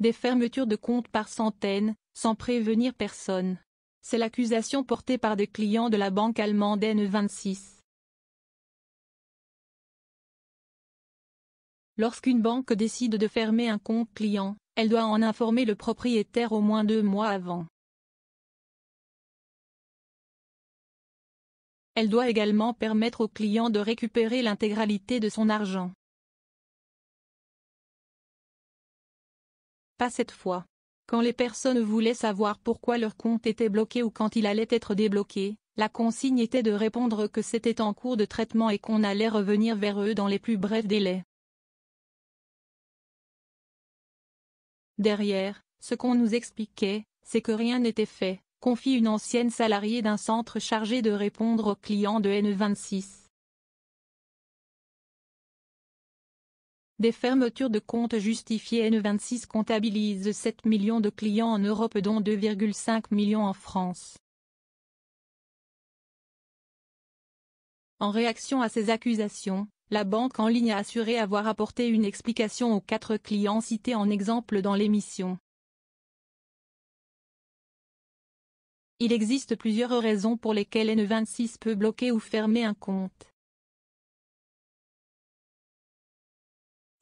Des fermetures de comptes par centaines, sans prévenir personne. C'est l'accusation portée par des clients de la banque allemande N26. Lorsqu'une banque décide de fermer un compte client, elle doit en informer le propriétaire au moins deux mois avant. Elle doit également permettre au client de récupérer l'intégralité de son argent. Pas cette fois. Quand les personnes voulaient savoir pourquoi leur compte était bloqué ou quand il allait être débloqué, la consigne était de répondre que c'était en cours de traitement et qu'on allait revenir vers eux dans les plus brefs délais. Derrière, ce qu'on nous expliquait, c'est que rien n'était fait, confie une ancienne salariée d'un centre chargé de répondre aux clients de N26. Des fermetures de comptes justifiées N26 comptabilise 7 millions de clients en Europe dont 2,5 millions en France. En réaction à ces accusations, la banque en ligne a assuré avoir apporté une explication aux quatre clients cités en exemple dans l'émission. Il existe plusieurs raisons pour lesquelles N26 peut bloquer ou fermer un compte.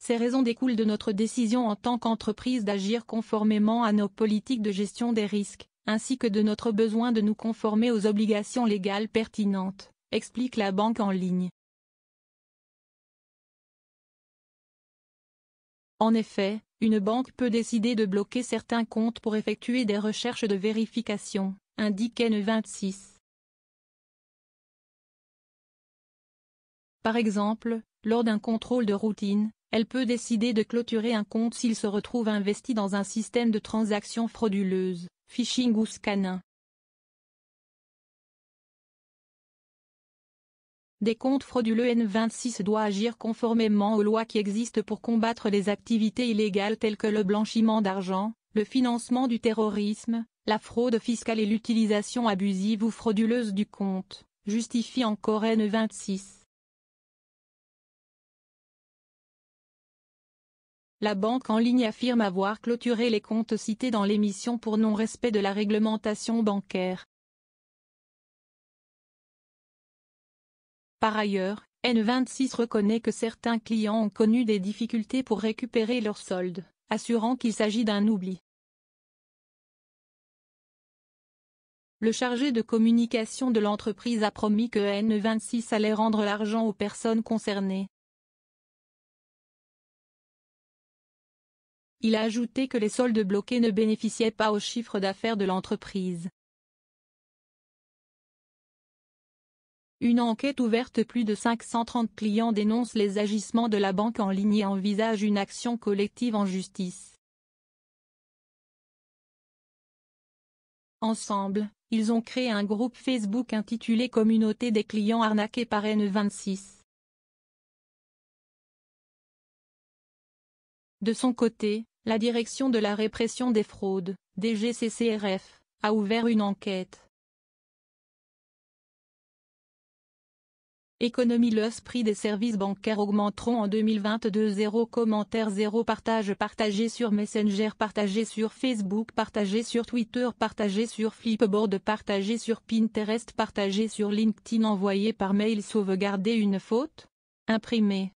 Ces raisons découlent de notre décision en tant qu'entreprise d'agir conformément à nos politiques de gestion des risques, ainsi que de notre besoin de nous conformer aux obligations légales pertinentes, explique la banque en ligne. En effet, une banque peut décider de bloquer certains comptes pour effectuer des recherches de vérification, indique N26. Par exemple, lors d'un contrôle de routine, elle peut décider de clôturer un compte s'il se retrouve investi dans un système de transactions frauduleuses, phishing ou scanning. Des comptes frauduleux N26 doit agir conformément aux lois qui existent pour combattre les activités illégales telles que le blanchiment d'argent, le financement du terrorisme, la fraude fiscale et l'utilisation abusive ou frauduleuse du compte, justifie encore N26. La banque en ligne affirme avoir clôturé les comptes cités dans l'émission pour non-respect de la réglementation bancaire. Par ailleurs, N26 reconnaît que certains clients ont connu des difficultés pour récupérer leurs soldes, assurant qu'il s'agit d'un oubli. Le chargé de communication de l'entreprise a promis que N26 allait rendre l'argent aux personnes concernées. Il a ajouté que les soldes bloqués ne bénéficiaient pas au chiffre d'affaires de l'entreprise. Une enquête ouverte plus de 530 clients dénoncent les agissements de la banque en ligne et envisagent une action collective en justice. Ensemble, ils ont créé un groupe Facebook intitulé Communauté des clients arnaqués par N26. De son côté, la direction de la répression des fraudes, DGCCRF, a ouvert une enquête. Économie le prix des services bancaires augmenteront en 2022 0 commentaire 0 partage partagé sur Messenger partagé sur Facebook partagé sur Twitter partagé sur Flipboard partagé sur Pinterest partagé sur LinkedIn envoyé par mail sauvegarder une faute imprimé